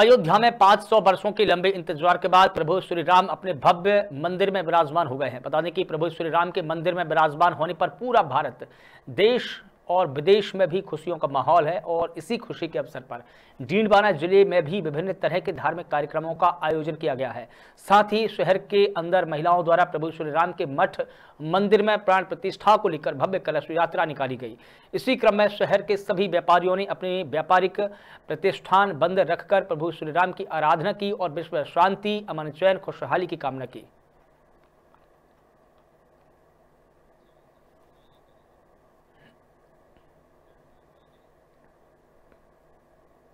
अयोध्या में 500 वर्षों के लंबे इंतजार के बाद प्रभु श्री राम अपने भव्य मंदिर में विराजमान हो गए हैं बता दें कि प्रभु श्री राम के मंदिर में विराजमान होने पर पूरा भारत देश और विदेश में भी खुशियों का माहौल है और इसी खुशी के अवसर पर डीडवाना जिले में भी विभिन्न तरह के धार्मिक कार्यक्रमों का आयोजन किया गया है साथ ही शहर के अंदर महिलाओं द्वारा प्रभु श्री राम के मठ मंदिर में प्राण प्रतिष्ठा को लेकर भव्य कलश यात्रा निकाली गई इसी क्रम में शहर के सभी व्यापारियों ने अपने व्यापारिक प्रतिष्ठान बंद रखकर प्रभु श्री राम की आराधना की और विश्व शांति अमन चैन खुशहाली की कामना की